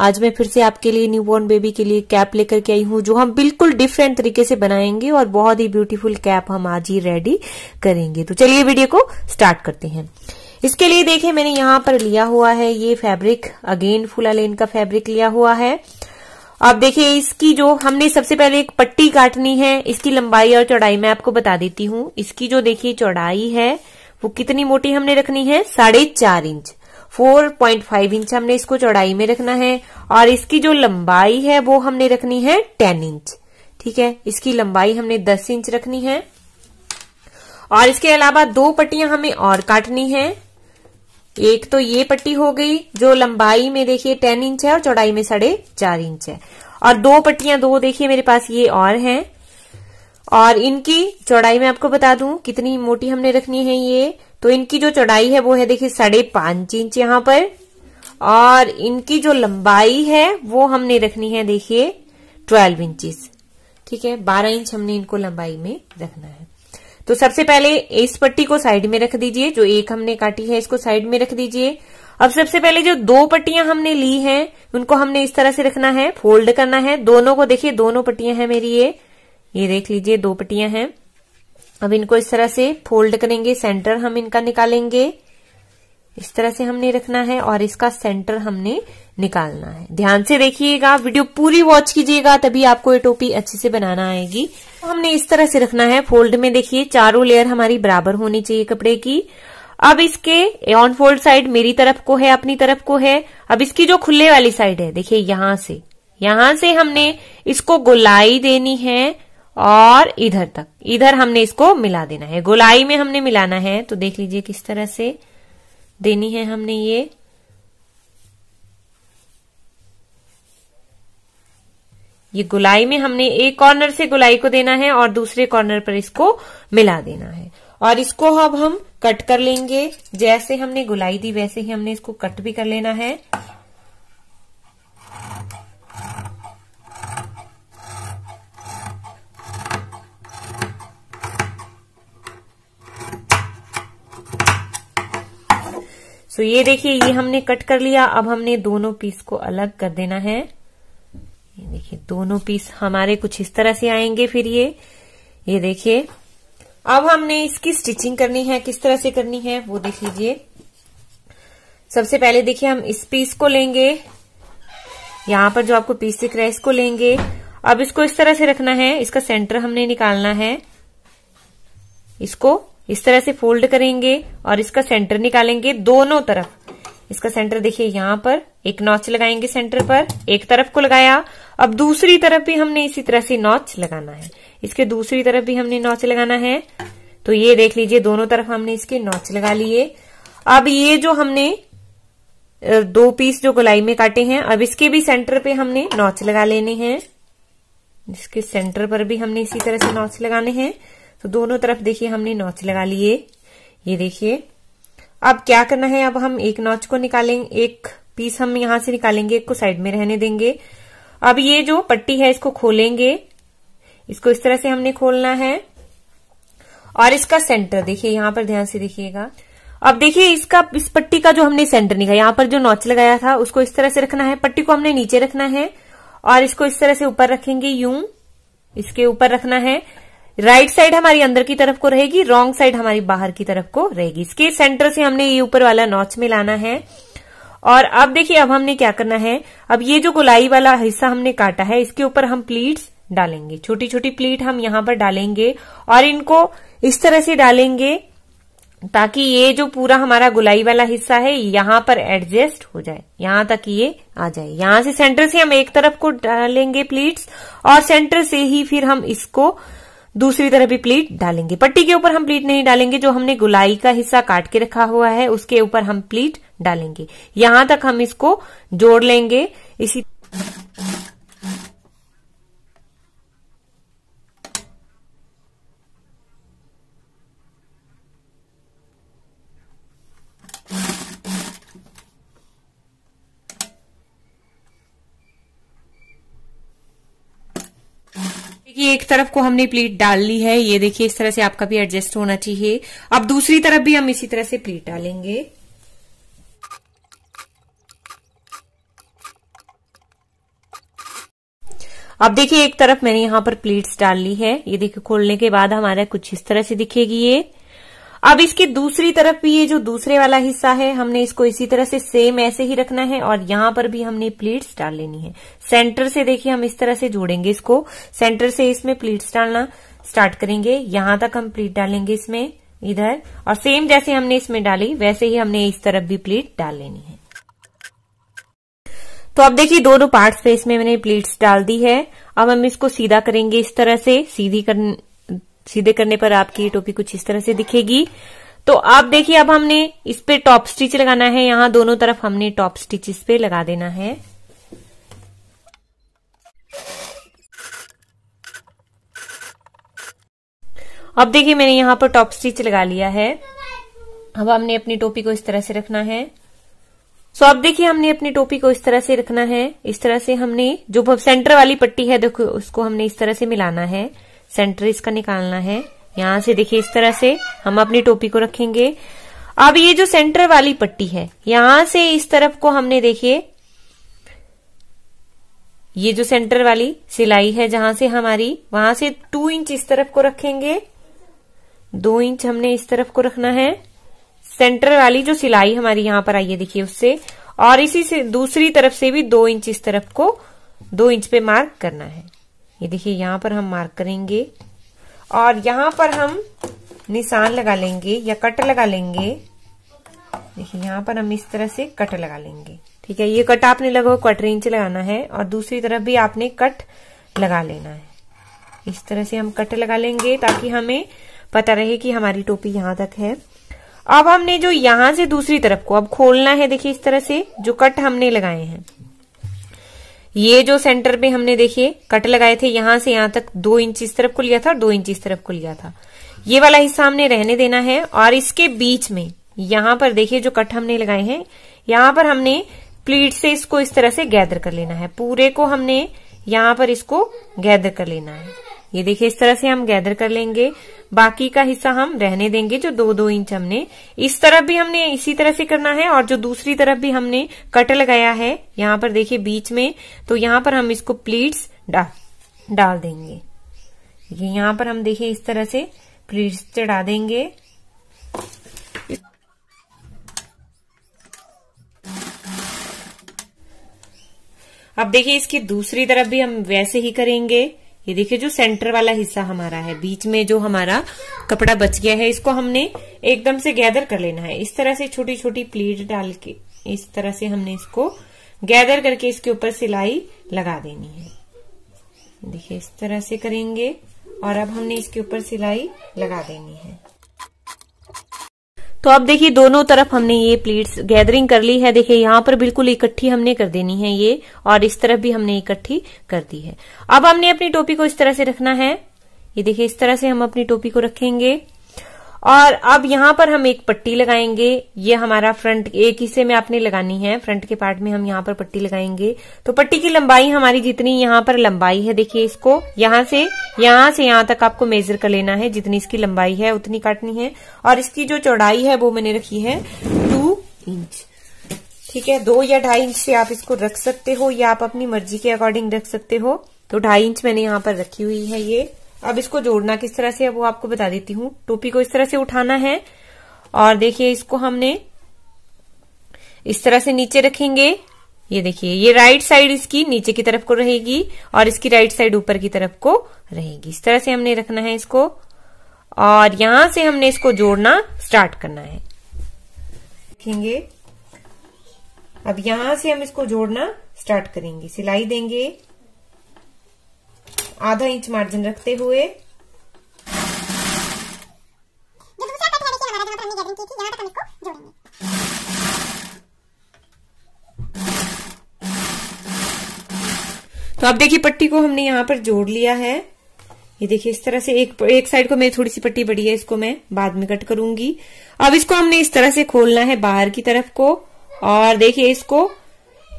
आज मैं फिर से आपके लिए न्यूबॉर्न बेबी के लिए कैप लेकर के आई हूँ जो हम बिल्कुल डिफरेंट तरीके से बनाएंगे और बहुत ही ब्यूटीफुल कैप हम आज ही रेडी करेंगे तो चलिए वीडियो को स्टार्ट करते हैं इसके लिए देखिए मैंने यहाँ पर लिया हुआ है ये फैब्रिक अगेन फुला लेन का फैब्रिक लिया हुआ है अब देखिए इसकी जो हमने सबसे पहले एक पट्टी काटनी है इसकी लंबाई और चौड़ाई मैं आपको बता देती हूँ इसकी जो देखिए चौड़ाई है वो कितनी मोटी हमने रखनी है साढ़े चार इंच 4.5 इंच हमने इसको चौड़ाई में रखना है और इसकी जो लंबाई है वो हमने रखनी है 10 इंच ठीक है इसकी लंबाई हमने 10 इंच रखनी है और इसके अलावा दो पट्टियां हमें और काटनी है एक तो ये पट्टी हो गई जो लंबाई में देखिए 10 इंच है और चौड़ाई में साढ़े चार इंच है और दो पट्टियां दो देखिए मेरे पास ये और हैं और इनकी चौड़ाई में आपको बता दूं कितनी मोटी हमने रखनी है ये तो इनकी जो चौड़ाई है वो है देखिए साढ़े पांच इंच यहाँ पर और इनकी जो लंबाई है वो हमने रखनी है देखिए ट्वेल्व इंचिस ठीक है बारह इंच हमने इनको लंबाई में रखना है तो सबसे पहले इस पट्टी को साइड में रख दीजिए जो एक हमने काटी है इसको साइड में रख दीजिए अब सबसे पहले जो दो पट्टियां हमने ली हैं उनको हमने इस तरह से रखना है फोल्ड करना है दोनों को देखिए दोनों पट्टियां हैं मेरी ये ये देख लीजिए दो पट्टियां हैं अब इनको इस तरह से फोल्ड करेंगे सेंटर हम इनका निकालेंगे इस तरह से हमने रखना है और इसका सेंटर हमने निकालना है ध्यान से देखिएगा वीडियो पूरी वॉच कीजिएगा तभी आपको ये टोपी अच्छे से बनाना आएगी तो हमने इस तरह से रखना है फोल्ड में देखिए चारों लेयर हमारी बराबर होनी चाहिए कपड़े की अब इसके ऑन फोल्ड साइड मेरी तरफ को है अपनी तरफ को है अब इसकी जो खुले वाली साइड है देखिये यहां से यहां से हमने इसको गोलाई देनी है और इधर तक इधर हमने इसको मिला देना है गोलाई में हमने मिलाना है तो देख लीजिए किस तरह से देनी है हमने ये ये गोलाई में हमने एक कॉर्नर से गोलाई को देना है और दूसरे कॉर्नर पर इसको मिला देना है और इसको अब हम कट कर लेंगे जैसे हमने गोलाई दी वैसे ही हमने इसको कट भी कर लेना है तो ये देखिए ये हमने कट कर लिया अब हमने दोनों पीस को अलग कर देना है ये देखिए दोनों पीस हमारे कुछ इस तरह से आएंगे फिर ये ये देखिए अब हमने इसकी स्टिचिंग करनी है किस तरह से करनी है वो देख लीजिए सबसे पहले देखिए हम इस पीस को लेंगे यहां पर जो आपको पीस दिख रहा है इसको लेंगे अब इसको इस तरह से रखना है इसका सेंटर हमने निकालना है इसको इस तरह से फोल्ड करेंगे और इसका सेंटर निकालेंगे दोनों तरफ इसका सेंटर देखिए यहाँ पर एक नॉच लगाएंगे सेंटर पर एक तरफ को लगाया अब दूसरी तरफ भी हमने इसी तरह से नॉच लगाना है इसके दूसरी तरफ भी हमने नॉच लगाना है तो ये देख लीजिए दोनों तरफ हमने इसके नॉच लगा लिए अब ये जो हमने दो पीस जो गोलाई में काटे हैं अब इसके भी सेंटर पे हमने नॉच लगा लेने हैं इसके सेंटर पर भी हमने इसी तरह से नॉच लगाने हैं तो दोनों तरफ देखिए हमने नॉच लगा लिए ये देखिए अब क्या करना है अब हम एक नॉच को निकालेंगे एक पीस हम यहां से निकालेंगे एक को साइड में रहने देंगे अब ये जो पट्टी है इसको खोलेंगे इसको इस तरह से हमने खोलना है और इसका सेंटर देखिए यहां पर ध्यान से देखिएगा अब देखिए इसका इस पट्टी का जो हमने सेंटर निकाला यहां पर जो नॉच लगाया था उसको इस तरह से रखना है पट्टी को हमने नीचे रखना है और इसको इस तरह से ऊपर रखेंगे यूं इसके ऊपर रखना है राइट right साइड हमारी अंदर की तरफ को रहेगी रॉन्ग साइड हमारी बाहर की तरफ को रहेगी इसके सेंटर से हमने ये ऊपर वाला नॉच में लाना है और अब देखिए अब हमने क्या करना है अब ये जो गोलाई वाला हिस्सा हमने काटा है इसके ऊपर हम प्लीट्स डालेंगे छोटी छोटी प्लीट हम यहां पर डालेंगे और इनको इस तरह से डालेंगे ताकि ये जो पूरा हमारा गुलाई वाला हिस्सा है यहां पर एडजस्ट हो जाए यहां तक ये आ जाए यहां से सेंटर से हम एक तरफ को डालेंगे प्लीट्स और सेंटर से ही फिर हम इसको दूसरी तरफ भी प्लीट डालेंगे पट्टी के ऊपर हम प्लीट नहीं डालेंगे जो हमने गुलाई का हिस्सा काट के रखा हुआ है उसके ऊपर हम प्लीट डालेंगे यहां तक हम इसको जोड़ लेंगे इसी तरफ को हमने प्लेट डाल ली है ये देखिए इस तरह से आपका भी एडजस्ट होना चाहिए अब दूसरी तरफ भी हम इसी तरह से प्लेट डालेंगे अब देखिए एक तरफ मैंने यहां पर प्लेट्स डाल ली है ये देखिए खोलने के बाद हमारा कुछ इस तरह से दिखेगी ये अब इसके दूसरी तरफ भी ये जो दूसरे वाला हिस्सा है हमने इसको इसी तरह से सेम ऐसे ही रखना है और यहां पर भी हमने प्लीट्स डाल लेनी है सेंटर से देखिए हम इस तरह से जोड़ेंगे इसको सेंटर से इसमें प्लीट्स डालना स्टार्ट करेंगे यहां तक हम प्लीट डालेंगे इसमें इधर और सेम जैसे हमने इसमें डाली वैसे ही हमने इस तरफ भी प्लीट डाल लेनी है तो अब देखिए दोनों पार्ट्स पे इसमें मैंने प्लीट्स डाल दी है अब हम इसको सीधा करेंगे इस तरह से सीधी करने सीधे करने पर आपकी टोपी कुछ इस तरह से दिखेगी तो आप देखिए अब हमने इस पे टॉप स्टिच लगाना है यहाँ दोनों तरफ हमने टॉप स्टिच इस पे लगा देना है अब देखिए मैंने यहाँ पर टॉप स्टिच लगा लिया है अब हमने अपनी टोपी को इस तरह से रखना है सो अब देखिए हमने अपनी टोपी को इस तरह से रखना है इस तरह से हमने जो सेंटर वाली पट्टी है देखो उसको हमने इस तरह से मिलाना है सेंटर इसका निकालना है यहां से देखिए इस तरह से हम अपनी टोपी को रखेंगे अब ये जो सेंटर वाली पट्टी है यहां से इस तरफ को हमने देखिए ये जो सेंटर वाली सिलाई है जहां से हमारी वहां से टू इंच इस तरफ को रखेंगे दो इंच हमने इस तरफ को रखना है सेंटर वाली जो सिलाई हमारी यहां पर आई है देखिए उससे और इसी से दूसरी तरफ से भी दो इंच इस तरफ को दो इंच पे मार्क करना है ये देखिए यहाँ पर हम मार्क करेंगे और यहाँ पर हम निशान लगा लेंगे या कट लगा लेंगे देखिए यहाँ पर हम इस तरह से कट लगा लेंगे ठीक है ये कट आपने लगभग क्वार्टर इंच लगाना है और दूसरी तरफ भी आपने कट लगा लेना है इस तरह से हम कट लगा लेंगे ताकि हमें पता रहे कि हमारी टोपी यहाँ तक है अब हमने जो यहां से दूसरी तरफ को अब खोलना है देखिए इस तरह से जो कट हमने लगाए हैं ये जो सेंटर पे हमने देखिए कट लगाए थे यहां से यहां तक दो इंच इस तरफ को लिया था दो इंच इस तरफ को लिया था ये वाला हिस्सा हमने रहने देना है और इसके बीच में यहां पर देखिए जो कट हमने लगाए हैं यहां पर हमने प्लीट से इसको इस तरह से गैदर कर लेना है पूरे को हमने यहां पर इसको गैदर कर लेना है ये देखिए इस तरह से हम गैदर कर लेंगे बाकी का हिस्सा हम रहने देंगे जो दो दो इंच हमने इस तरफ भी हमने इसी तरह से करना है और जो दूसरी तरफ भी हमने कट लगाया है यहां पर देखिए बीच में तो यहां पर हम इसको प्लीट्स डाल डाल देंगे ये यहां पर हम देखिए इस तरह से प्लीट्स चढ़ा देंगे अब देखिए इसकी दूसरी तरफ भी हम वैसे ही करेंगे ये देखिए जो सेंटर वाला हिस्सा हमारा है बीच में जो हमारा कपड़ा बच गया है इसको हमने एकदम से गैदर कर लेना है इस तरह से छोटी छोटी प्लेट डाल के इस तरह से हमने इसको गैदर करके इसके ऊपर सिलाई लगा देनी है देखिए इस तरह से करेंगे और अब हमने इसके ऊपर सिलाई लगा देनी है तो अब देखिए दोनों तरफ हमने ये प्लीट्स गैदरिंग कर ली है देखिए यहाँ पर बिल्कुल इकट्ठी हमने कर देनी है ये और इस तरफ भी हमने इकट्ठी कर दी है अब हमने अपनी टोपी को इस तरह से रखना है ये देखिए इस तरह से हम अपनी टोपी को रखेंगे और अब यहां पर हम एक पट्टी लगाएंगे ये हमारा फ्रंट एक हिस्से में आपने लगानी है फ्रंट के पार्ट में हम यहाँ पर पट्टी लगाएंगे तो पट्टी की लंबाई हमारी जितनी यहाँ पर लंबाई है देखिए इसको यहाँ से यहां से यहाँ तक आपको मेजर कर लेना है जितनी इसकी लंबाई है उतनी काटनी है और इसकी जो चौड़ाई है वो मैंने रखी है टू इंच ठीक है दो या ढाई इंच से आप इसको रख सकते हो या आप अपनी मर्जी के अकॉर्डिंग रख सकते हो तो ढाई इंच मैंने यहाँ पर रखी हुई है ये अब इसको जोड़ना किस तरह से है वो आपको बता देती हूँ टोपी को इस तरह से उठाना है और देखिए इसको हमने इस तरह से नीचे रखेंगे ये देखिए ये राइट साइड इसकी नीचे की तरफ को रहेगी और इसकी राइट साइड ऊपर की तरफ को रहेगी इस तरह से हमने रखना है इसको और यहां से हमने इसको जोड़ना स्टार्ट करना है देखेंगे अब यहां से हम इसको जोड़ना स्टार्ट करेंगे सिलाई देंगे आधा इंच मार्जिन रखते हुए तो आप देखिए पट्टी को हमने यहाँ पर जोड़ लिया है ये देखिए इस तरह से एक एक साइड को मेरी थोड़ी सी पट्टी बड़ी है इसको मैं बाद में कट करूंगी अब इसको हमने इस तरह से खोलना है बाहर की तरफ को और देखिए इसको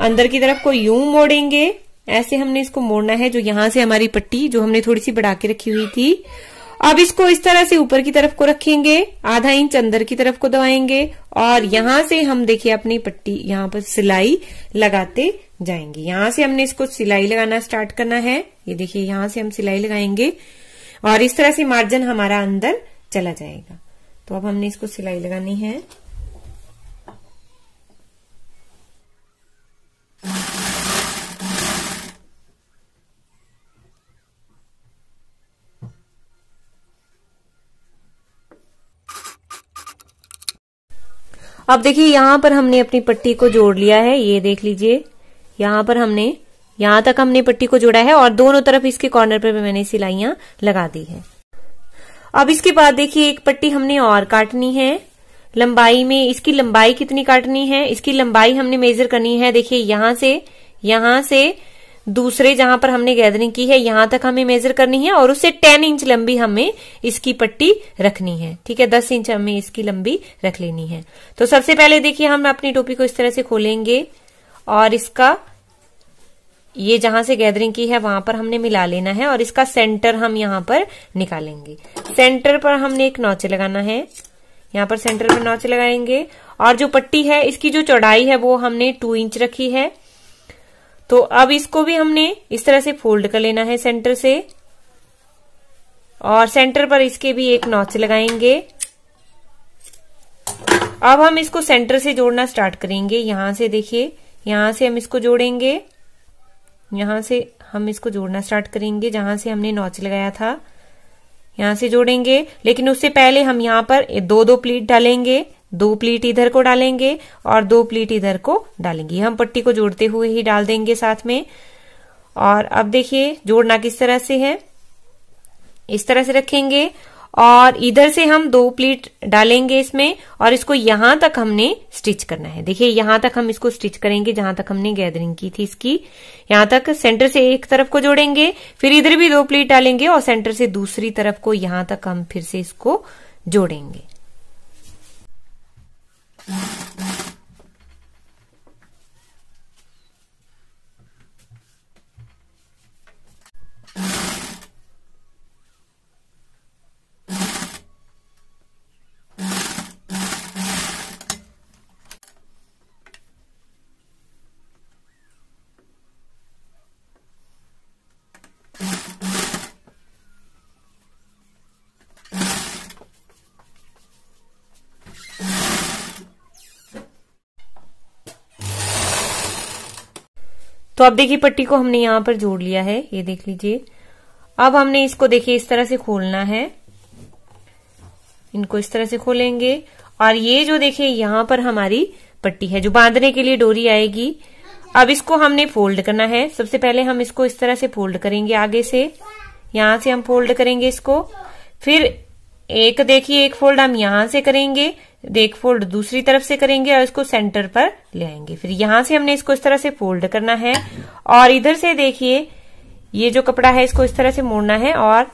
अंदर की तरफ को यूं मोड़ेंगे ऐसे हमने इसको मोड़ना है जो यहां से हमारी पट्टी जो हमने थोड़ी सी बढ़ा के रखी हुई थी अब इसको इस तरह से ऊपर की तरफ को रखेंगे आधा इंच अंदर की तरफ को दबाएंगे और यहां से हम देखिए अपनी पट्टी यहां पर सिलाई लगाते जाएंगे यहां से हमने इसको सिलाई लगाना स्टार्ट करना है ये देखिए यहां से हम सिलाई लगाएंगे और इस तरह से मार्जिन हमारा अंदर चला जाएगा तो अब हमने इसको सिलाई लगानी है अब देखिए यहां पर हमने अपनी पट्टी को जोड़ लिया है ये देख लीजिए यहां पर हमने यहां तक हमने पट्टी को जोड़ा है और दोनों तरफ इसके कॉर्नर पर भी मैंने सिलाइयां लगा दी है अब इसके बाद देखिए एक पट्टी हमने और काटनी है लंबाई में इसकी लंबाई कितनी काटनी है इसकी लंबाई हमने मेजर करनी है देखिए यहां से यहां से दूसरे जहां पर हमने गैदरिंग की है यहां तक हमें मेजर करनी है और उससे टेन इंच लंबी हमें इसकी पट्टी रखनी है ठीक है दस इंच हमें इसकी लंबी रख लेनी है तो सबसे पहले देखिए हम अपनी टोपी को इस तरह से खोलेंगे और इसका ये जहां से गैदरिंग की है वहां पर हमने मिला लेना है और इसका सेंटर हम यहां पर निकालेंगे सेंटर पर हमने एक नौचे लगाना है यहां पर सेंटर पर नौचे लगाएंगे और जो पट्टी है इसकी जो चौड़ाई है वो हमने टू इंच रखी है तो अब इसको भी हमने इस तरह से फोल्ड कर लेना है सेंटर से और सेंटर पर इसके भी एक नॉच लगाएंगे अब हम इसको सेंटर से जोड़ना स्टार्ट करेंगे यहां से देखिए यहां से हम इसको जोड़ेंगे यहां से हम इसको जोड़ना स्टार्ट करेंगे जहां से हमने नॉच लगाया था यहां से जोड़ेंगे लेकिन उससे पहले हम यहां पर दो दो प्लीट डालेंगे दो प्लीट इधर को डालेंगे और दो प्लीट इधर को डालेंगे हम पट्टी को जोड़ते हुए ही डाल देंगे साथ में और अब देखिए जोड़ना किस तरह से है इस तरह से रखेंगे और इधर से हम दो प्लीट डालेंगे इसमें और इसको यहां तक हमने स्टिच करना है देखिए यहां तक हम इसको स्टिच करेंगे जहां तक हमने गैदरिंग की थी इसकी यहां तक सेंटर से एक तरफ को जोड़ेंगे फिर इधर भी दो प्लीट डालेंगे और सेंटर से दूसरी तरफ को यहां तक हम फिर से इसको जोड़ेंगे Yeah. तो अब देखिए पट्टी को हमने यहां पर जोड़ लिया है ये देख लीजिए अब हमने इसको देखिए इस तरह से खोलना है इनको इस तरह से खोलेंगे और ये जो देखिए यहां पर हमारी पट्टी है जो बांधने के लिए डोरी आएगी अब इसको हमने फोल्ड करना है सबसे पहले हम इसको इस तरह से फोल्ड करेंगे आगे से यहां से हम फोल्ड करेंगे इसको फिर एक देखिए एक फोल्ड हम यहां से करेंगे एक फोल्ड दूसरी तरफ से करेंगे और इसको सेंटर पर ले आएंगे फिर यहां से हमने इसको इस तरह से फोल्ड करना है और इधर से देखिए ये जो कपड़ा है इसको इस तरह से मोड़ना है और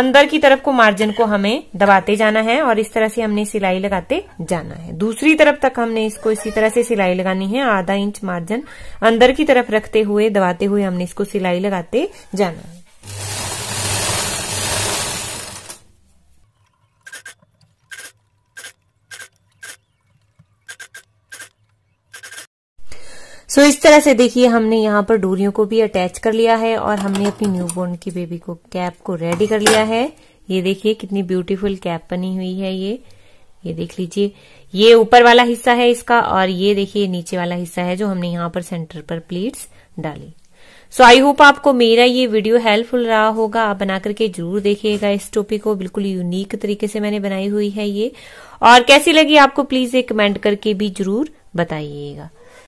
अंदर की तरफ को मार्जिन को हमें दबाते जाना है और इस तरह से हमने सिलाई लगाते जाना है दूसरी तरफ तक हमने इसको इसी तरह से सिलाई लगानी है आधा इंच मार्जिन अंदर की तरफ रखते हुए दबाते हुए हमने इसको सिलाई लगाते जाना है सो so, इस तरह से देखिए हमने यहाँ पर डोरियों को भी अटैच कर लिया है और हमने अपनी न्यू की बेबी को कैप को रेडी कर लिया है ये देखिए कितनी ब्यूटीफुल कैप बनी हुई है ये ये देख लीजिए ये ऊपर वाला हिस्सा है इसका और ये देखिए नीचे वाला हिस्सा है जो हमने यहाँ पर सेंटर पर प्लेट्स डाली सो आई होप आपको मेरा ये वीडियो हेल्पफुल रहा होगा आप बना करके जरूर देखिएगा इस टोपी को बिल्कुल यूनिक तरीके से मैंने बनाई हुई है ये और कैसी लगी आपको प्लीज ये कमेंट करके भी जरूर बताइएगा